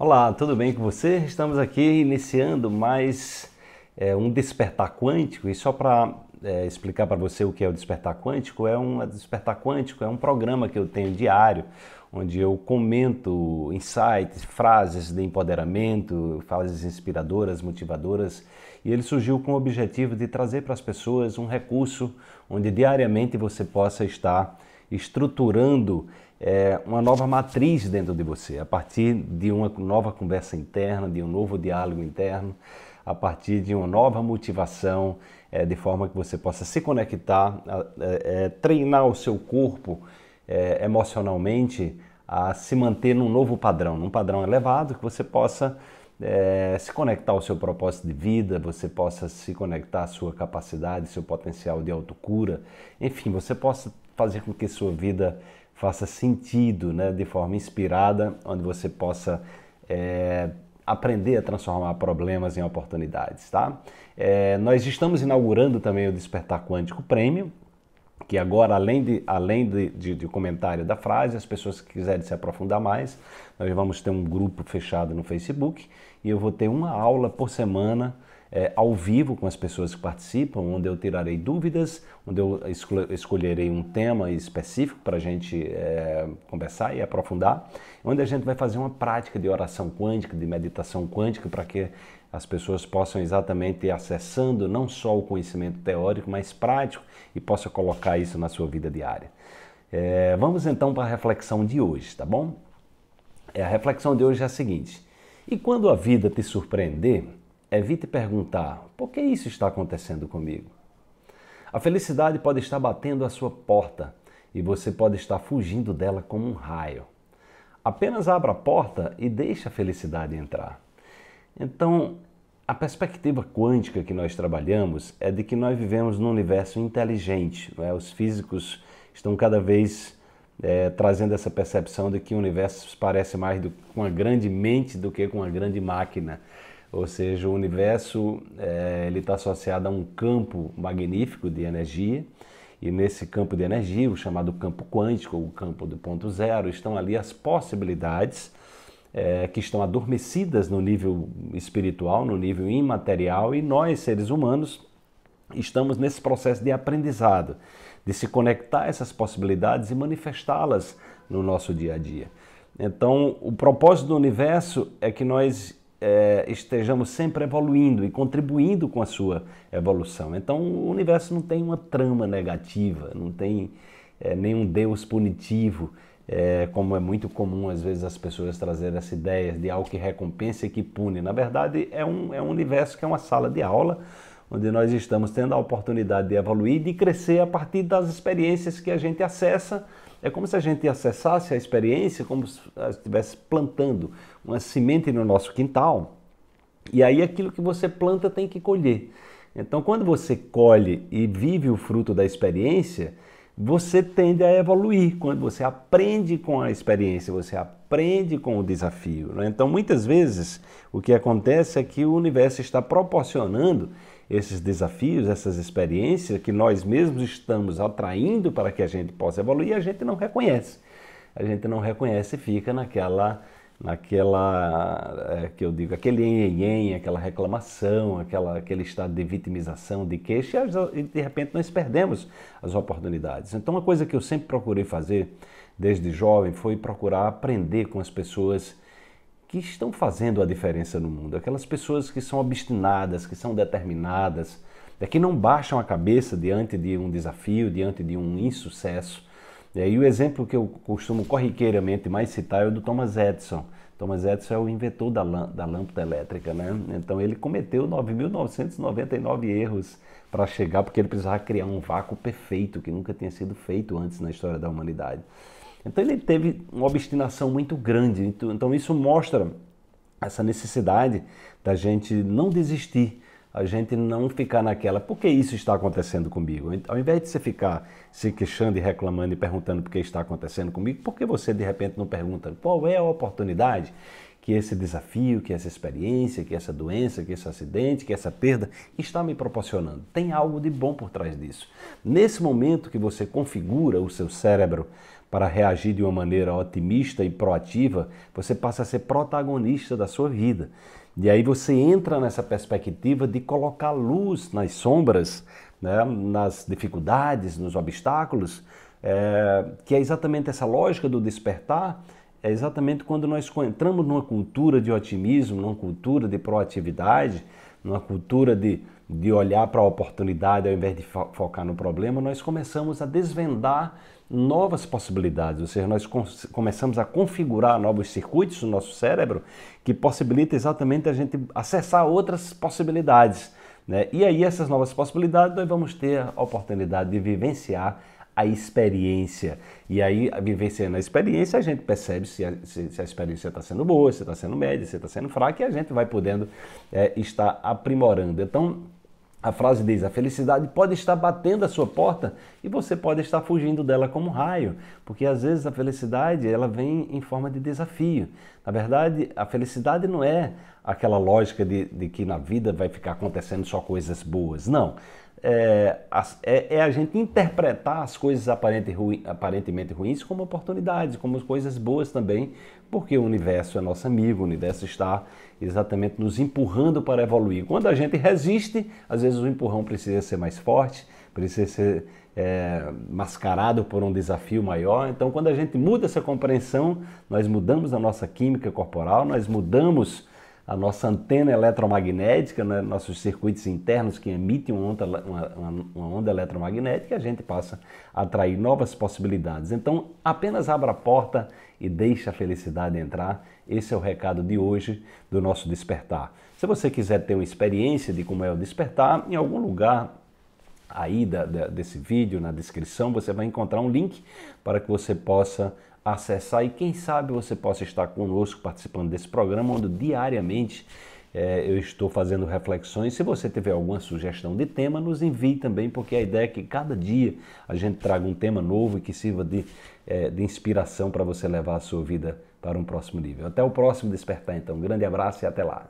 Olá, tudo bem com você? Estamos aqui iniciando mais é, um despertar quântico e só para é, explicar para você o que é o despertar quântico, é um despertar quântico é um programa que eu tenho diário onde eu comento insights, frases de empoderamento, frases inspiradoras, motivadoras, e ele surgiu com o objetivo de trazer para as pessoas um recurso onde diariamente você possa estar estruturando é, uma nova matriz dentro de você, a partir de uma nova conversa interna, de um novo diálogo interno, a partir de uma nova motivação, é, de forma que você possa se conectar, é, é, treinar o seu corpo é, emocionalmente a se manter num novo padrão, num padrão elevado que você possa é, se conectar ao seu propósito de vida, você possa se conectar à sua capacidade, seu potencial de autocura, enfim, você possa fazer com que sua vida faça sentido né, de forma inspirada, onde você possa é, aprender a transformar problemas em oportunidades. Tá? É, nós estamos inaugurando também o Despertar Quântico Prêmio, que agora, além, de, além de, de, de, comentário da frase, as pessoas que quiserem se aprofundar mais, nós vamos ter um grupo fechado no Facebook e eu vou ter uma aula por semana é, ao vivo com as pessoas que participam, onde eu tirarei dúvidas, onde eu escolherei um tema específico para a gente é, conversar e aprofundar, onde a gente vai fazer uma prática de oração quântica, de meditação quântica, para que as pessoas possam exatamente ir acessando não só o conhecimento teórico, mas prático e possa colocar isso na sua vida diária. É, vamos então para a reflexão de hoje, tá bom? É, a reflexão de hoje é a seguinte: e quando a vida te surpreender, Evite perguntar: por que isso está acontecendo comigo? A felicidade pode estar batendo à sua porta e você pode estar fugindo dela como um raio. Apenas abra a porta e deixe a felicidade entrar. Então, a perspectiva quântica que nós trabalhamos é de que nós vivemos num universo inteligente. É? Os físicos estão cada vez é, trazendo essa percepção de que o universo parece mais do, com uma grande mente do que com uma grande máquina. Ou seja, o universo é, ele está associado a um campo magnífico de energia e nesse campo de energia, o chamado campo quântico, o campo do ponto zero, estão ali as possibilidades é, que estão adormecidas no nível espiritual, no nível imaterial, e nós, seres humanos, estamos nesse processo de aprendizado, de se conectar a essas possibilidades e manifestá-las no nosso dia a dia. Então, o propósito do universo é que nós é, estejamos sempre evoluindo e contribuindo com a sua evolução. Então, o universo não tem uma trama negativa, não tem é, nenhum Deus punitivo, é, como é muito comum às vezes as pessoas trazerem essa ideia de algo que recompensa e que pune. Na verdade, é um, é um universo que é uma sala de aula onde nós estamos tendo a oportunidade de evoluir, de crescer a partir das experiências que a gente acessa é como se a gente acessasse a experiência como se estivesse plantando uma semente no nosso quintal. E aí aquilo que você planta tem que colher. Então, quando você colhe e vive o fruto da experiência, você tende a evoluir. Quando você aprende com a experiência, você aprende com o desafio. Né? Então, muitas vezes, o que acontece é que o universo está proporcionando esses desafios, essas experiências que nós mesmos estamos atraindo para que a gente possa evoluir, a gente não reconhece. A gente não reconhece e fica naquela, naquela é, que eu digo, aquele enhenhen, aquela reclamação, aquela, aquele estado de vitimização, de queixa, e de repente nós perdemos as oportunidades. Então, uma coisa que eu sempre procurei fazer desde jovem foi procurar aprender com as pessoas que estão fazendo a diferença no mundo, aquelas pessoas que são obstinadas, que são determinadas, é que não baixam a cabeça diante de um desafio, diante de um insucesso. É, e aí o exemplo que eu costumo corriqueiramente mais citar é o do Thomas Edison. Thomas Edison é o inventor da, da lâmpada elétrica, né? Então ele cometeu 9.999 erros para chegar, porque ele precisava criar um vácuo perfeito que nunca tinha sido feito antes na história da humanidade. Então ele teve uma obstinação muito grande. Então, então isso mostra essa necessidade da gente não desistir, a gente não ficar naquela, por que isso está acontecendo comigo? Então, ao invés de você ficar se queixando e reclamando e perguntando por que está acontecendo comigo, por que você de repente não pergunta qual é a oportunidade que esse desafio, que essa experiência, que essa doença, que esse acidente, que essa perda está me proporcionando. Tem algo de bom por trás disso. Nesse momento que você configura o seu cérebro para reagir de uma maneira otimista e proativa, você passa a ser protagonista da sua vida. E aí você entra nessa perspectiva de colocar luz nas sombras, né, nas dificuldades, nos obstáculos, é, que é exatamente essa lógica do despertar. É exatamente quando nós entramos numa cultura de otimismo, numa cultura de proatividade, numa cultura de de olhar para a oportunidade ao invés de focar no problema, nós começamos a desvendar novas possibilidades, ou seja, nós começamos a configurar novos circuitos no nosso cérebro que possibilita exatamente a gente acessar outras possibilidades. Né? E aí, essas novas possibilidades, nós vamos ter a oportunidade de vivenciar a experiência. E aí, vivenciando a experiência, a gente percebe se a, se, se a experiência está sendo boa, se está sendo média, se está sendo fraca, e a gente vai podendo é, estar aprimorando. Então, a frase diz: a felicidade pode estar batendo a sua porta e você pode estar fugindo dela como um raio, porque às vezes a felicidade ela vem em forma de desafio. Na verdade, a felicidade não é aquela lógica de, de que na vida vai ficar acontecendo só coisas boas. Não. É, é, é, a gente interpretar as coisas aparentemente ruins como oportunidades, como coisas boas também, porque o universo é nosso amigo, o universo está exatamente nos empurrando para evoluir. Quando a gente resiste, às vezes o empurrão precisa ser mais forte, precisa ser é, mascarado por um desafio maior. Então, quando a gente muda essa compreensão, nós mudamos a nossa química corporal, nós mudamos a nossa antena eletromagnética, né? nossos circuitos internos que emitem uma onda, uma, uma onda eletromagnética, a gente passa a atrair novas possibilidades. Então, apenas abra a porta e deixe a felicidade entrar. Esse é o recado de hoje do nosso despertar. Se você quiser ter uma experiência de como é o despertar, em algum lugar aí da, da, desse vídeo, na descrição, você vai encontrar um link para que você possa acessar e quem sabe você possa estar conosco participando desse programa onde diariamente é, eu estou fazendo reflexões. Se você tiver alguma sugestão de tema, nos envie também, porque a ideia é que cada dia a gente traga um tema novo e que sirva de, é, de inspiração para você levar a sua vida para um próximo nível. Até o próximo Despertar, então. Um grande abraço e até lá.